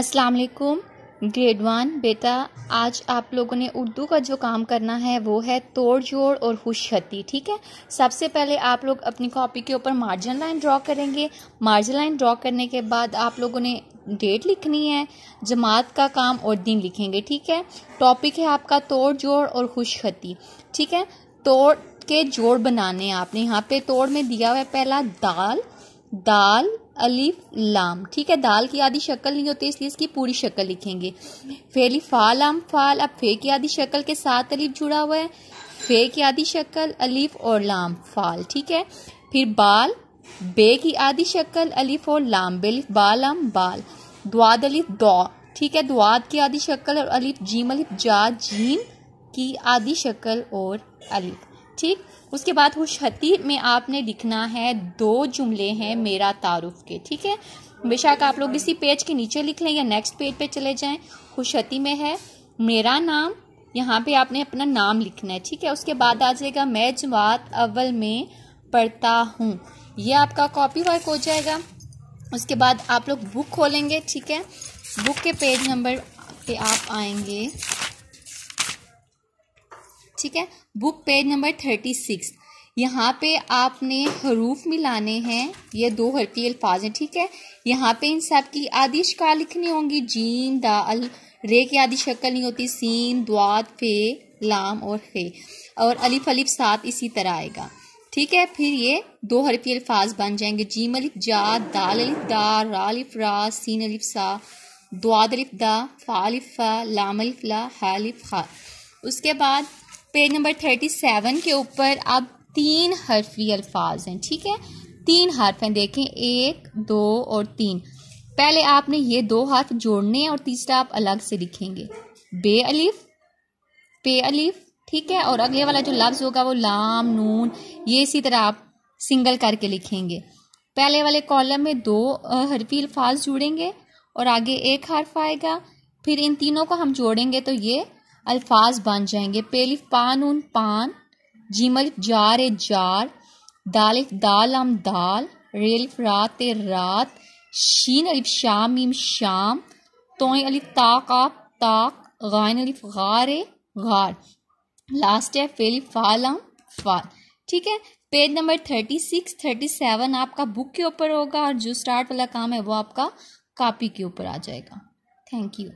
अस्सलाम वालेकुम grade one बेटा आज आप लोगों ने उर्दू का जो काम करना है वो है तोड़ जोड़ और हुशहती ठीक है सबसे पहले आप लोग अपनी कॉपी के ऊपर मार्जिन लाइन ड्रॉ करेंगे मार्जिन लाइन ड्रॉ करने के बाद आप लोगों ने डेट लिखनी है जमात का काम और दिन लिखेंगे ठीक है टॉपिक है आपका तोड़ जोड़ और हुशहती ठीक है तोड़ के जोड़ बनाने हैं आपने यहाँ पे तोड़ में दिया हुआ है पहला दाल दाल अलीफ लाम ठीक है दाल की आधी शक्ल नहीं होती इसलिए इसकी पूरी शक्ल लिखेंगे फेली फा लाम फाल अब फे की आधी शक्ल के साथ अलीफ जुड़ा हुआ है फे की आधी शक्ल अलीफ और लाम फाल ठीक है फिर बाल बे की आधी शक्ल अलीफ और लाम बेलिफ आम बाल द्वाद अलीफ दौ ठीक है द्वाद की आधी शक्ल और अलीफ जीम अलीफ जा जीम की आधी शक्ल और अलीफ ठीक उसके बाद हुशहती में आपने लिखना है दो जुमले हैं मेरा तारुफ के ठीक है बेशक आप लोग इसी पेज के नीचे लिख लें या नेक्स्ट पेज पे चले जाएं खुशहती में है मेरा नाम यहाँ पे आपने अपना नाम लिखना है ठीक है उसके बाद आ जाएगा मैं जमात अव्वल में पढ़ता हूँ ये आपका कॉपी वर्क हो जाएगा उसके बाद आप लोग बुक खोलेंगे ठीक है बुक के पेज नंबर पे आप आएंगे ठीक है book page number thirty six यहाँ पे आपने हरूफ मिलाने हैं ये दो हरफी अल्फाज हैं ठीक है यहाँ पे इन सब की आदिश का लिखनी होंगी जीन दाल रे की आदि शक्ल नहीं होती सीन द्वाद फे लाम और फे और अलिफ अलिफ साथ इसी तरह आएगा ठीक है फिर ये दो हरफी अल्फाज बन जाएंगे जीम अलिफ जा दाल अलिफ दा रालिफ रा सीन अलिफ सा द्वाद अलिफ दा फालिफ फा लाम अलिफ ला हालिफ खा उसके बाद पेज नंबर थर्टी सेवन के ऊपर अब तीन हरफी अल्फाज हैं ठीक है तीन हर्फ हैं देखें एक दो और तीन पहले आपने ये दो हर्फ जोड़ने हैं और तीसरा आप अलग से लिखेंगे बे अलीफ पे अलीफ ठीक है और अगले वाला जो लफ्ज़ होगा वो लाम नून ये इसी तरह आप सिंगल करके लिखेंगे पहले वाले कॉलम में दो हरफी अल्फाज जुड़ेंगे और आगे एक हर्फ आएगा फिर इन तीनों को हम जोड़ेंगे तो ये अल्फाज बन जाएंगे पेलिफ पान उन पान जीमलिफ जार ए जार दालिफ दाल अम दाल रेलिफ रात ए रात शीन अलिफ शाम इम शाम तोय अलिफ ताक आप ताक गायन अलिफ गार ए गार लास्ट है फेलिफ फाल अम फाल ठीक है page number thirty six thirty seven आपका बुक के ऊपर होगा और जो स्टार्ट वाला काम है वो आपका कॉपी के ऊपर आ जाएगा थैंक यू